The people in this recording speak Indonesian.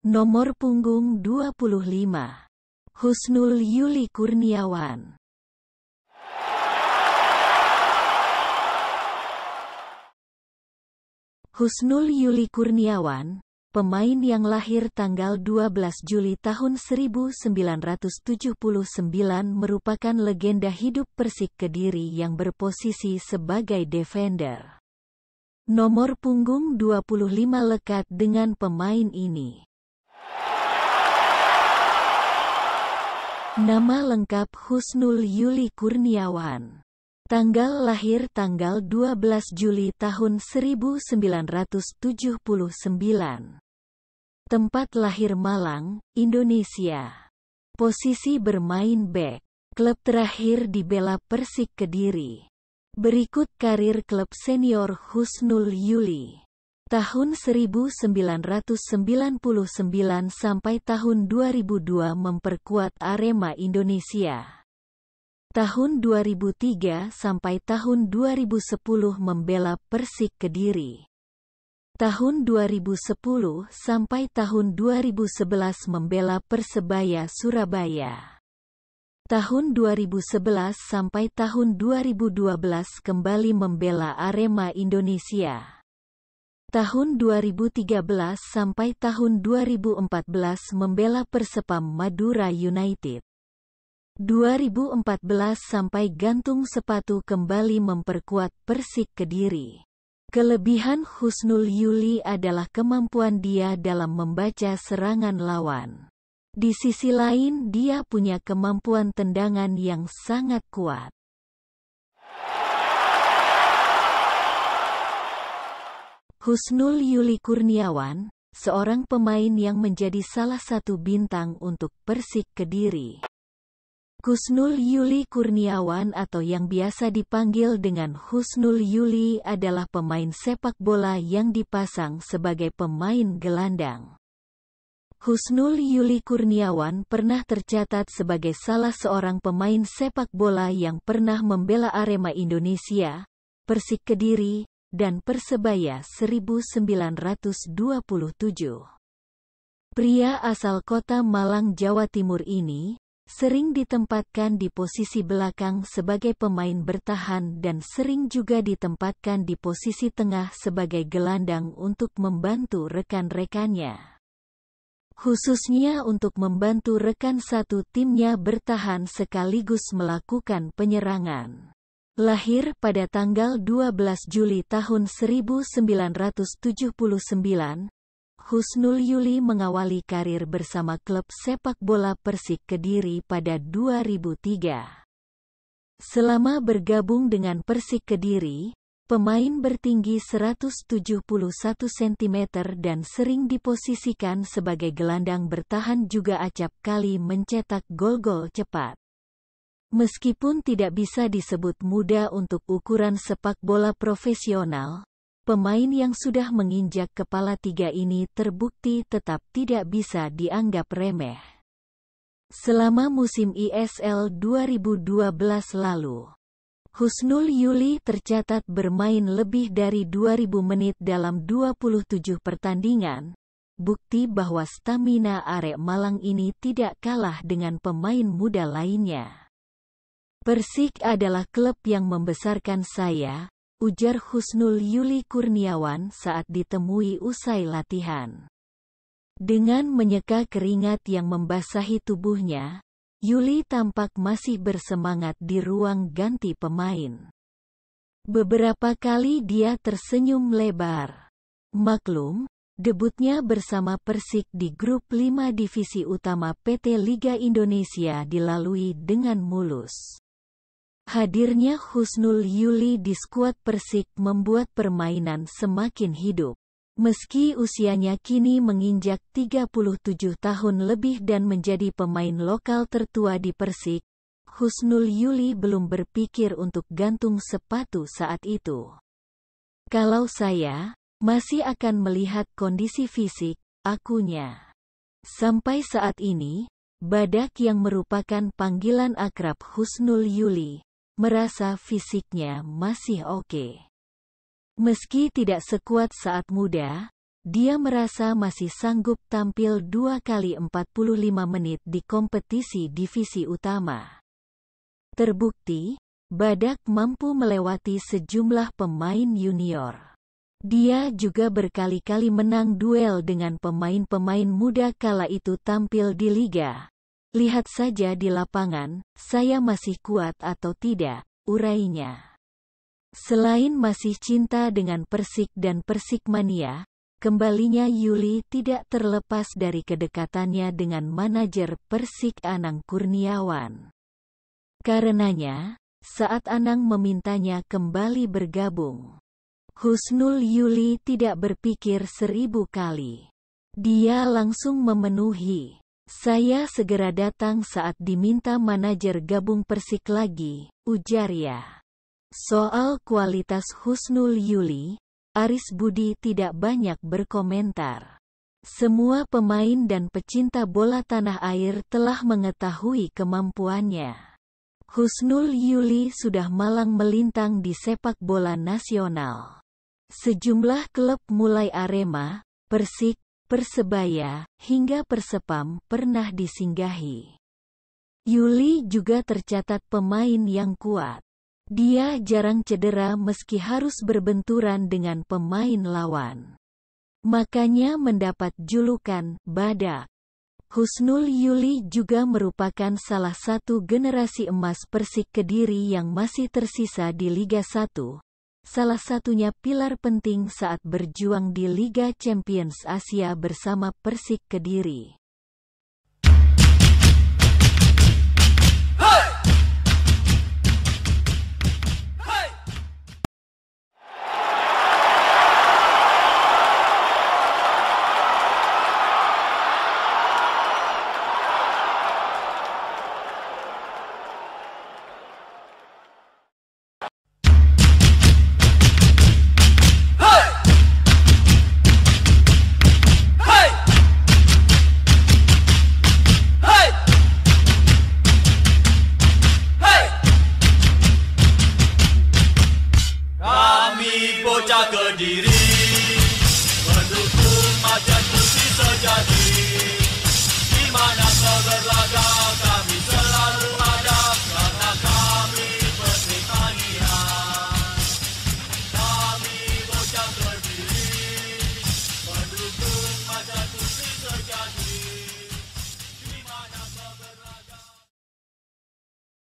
Nomor punggung 25. Husnul Yuli Kurniawan. Husnul Yuli Kurniawan, pemain yang lahir tanggal 12 Juli tahun 1979 merupakan legenda hidup Persik Kediri yang berposisi sebagai defender. Nomor punggung 25 lekat dengan pemain ini. Nama lengkap Husnul Yuli Kurniawan. Tanggal lahir tanggal 12 Juli tahun 1979. Tempat lahir Malang, Indonesia. Posisi bermain back. Klub terakhir di Bela Persik Kediri. Berikut karir klub senior Husnul Yuli. Tahun 1999 sampai tahun 2002 memperkuat Arema Indonesia. Tahun 2003 sampai tahun 2010 membela Persik Kediri. Tahun 2010 sampai tahun 2011 membela Persebaya Surabaya. Tahun 2011 sampai tahun 2012 kembali membela Arema Indonesia. Tahun 2013 sampai tahun 2014 membela Persepam Madura United. 2014 sampai gantung sepatu kembali memperkuat Persik Kediri. Kelebihan Husnul Yuli adalah kemampuan dia dalam membaca serangan lawan. Di sisi lain dia punya kemampuan tendangan yang sangat kuat. Husnul Yuli Kurniawan, seorang pemain yang menjadi salah satu bintang untuk Persik Kediri. Husnul Yuli Kurniawan atau yang biasa dipanggil dengan Husnul Yuli adalah pemain sepak bola yang dipasang sebagai pemain gelandang. Husnul Yuli Kurniawan pernah tercatat sebagai salah seorang pemain sepak bola yang pernah membela Arema Indonesia, Persik Kediri, dan Persebaya 1927. Pria asal kota Malang, Jawa Timur ini, sering ditempatkan di posisi belakang sebagai pemain bertahan dan sering juga ditempatkan di posisi tengah sebagai gelandang untuk membantu rekan-rekannya. Khususnya untuk membantu rekan satu timnya bertahan sekaligus melakukan penyerangan lahir pada tanggal 12 Juli tahun 1979, Husnul Yuli mengawali karir bersama klub sepak bola Persik Kediri pada 2003. Selama bergabung dengan Persik Kediri, pemain bertinggi 171 cm dan sering diposisikan sebagai gelandang bertahan juga acap kali mencetak gol-gol cepat. Meskipun tidak bisa disebut muda untuk ukuran sepak bola profesional, pemain yang sudah menginjak kepala tiga ini terbukti tetap tidak bisa dianggap remeh. Selama musim ISL e 2012 lalu, Husnul Yuli tercatat bermain lebih dari 2000 menit dalam 27 pertandingan, bukti bahwa stamina arek Malang ini tidak kalah dengan pemain muda lainnya. Persik adalah klub yang membesarkan saya, ujar Husnul Yuli Kurniawan saat ditemui usai latihan. Dengan menyeka keringat yang membasahi tubuhnya, Yuli tampak masih bersemangat di ruang ganti pemain. Beberapa kali dia tersenyum lebar. Maklum, debutnya bersama Persik di grup 5 divisi utama PT Liga Indonesia dilalui dengan mulus. Hadirnya Husnul Yuli di skuad Persik membuat permainan semakin hidup. Meski usianya kini menginjak 37 tahun lebih dan menjadi pemain lokal tertua di Persik, Husnul Yuli belum berpikir untuk gantung sepatu saat itu. Kalau saya, masih akan melihat kondisi fisik, akunya. Sampai saat ini, Badak yang merupakan panggilan akrab Husnul Yuli, merasa fisiknya masih oke. Meski tidak sekuat saat muda, dia merasa masih sanggup tampil dua kali 45 menit di kompetisi divisi utama. Terbukti, Badak mampu melewati sejumlah pemain junior. Dia juga berkali-kali menang duel dengan pemain-pemain muda kala itu tampil di liga, Lihat saja di lapangan, saya masih kuat atau tidak, urainya. Selain masih cinta dengan Persik dan Persikmania, Kembalinya Yuli tidak terlepas dari kedekatannya dengan manajer Persik Anang Kurniawan. Karenanya, saat Anang memintanya kembali bergabung, Husnul Yuli tidak berpikir seribu kali. Dia langsung memenuhi. Saya segera datang saat diminta manajer gabung Persik lagi, ujar ujarnya. Soal kualitas Husnul Yuli, Aris Budi tidak banyak berkomentar. Semua pemain dan pecinta bola tanah air telah mengetahui kemampuannya. Husnul Yuli sudah malang melintang di sepak bola nasional. Sejumlah klub mulai Arema, Persik, Persebaya, hingga Persepam pernah disinggahi. Yuli juga tercatat pemain yang kuat. Dia jarang cedera meski harus berbenturan dengan pemain lawan. Makanya mendapat julukan badak. Husnul Yuli juga merupakan salah satu generasi emas Persik Kediri yang masih tersisa di Liga 1, salah satunya pilar penting saat berjuang di Liga Champions Asia bersama Persik Kediri. قدير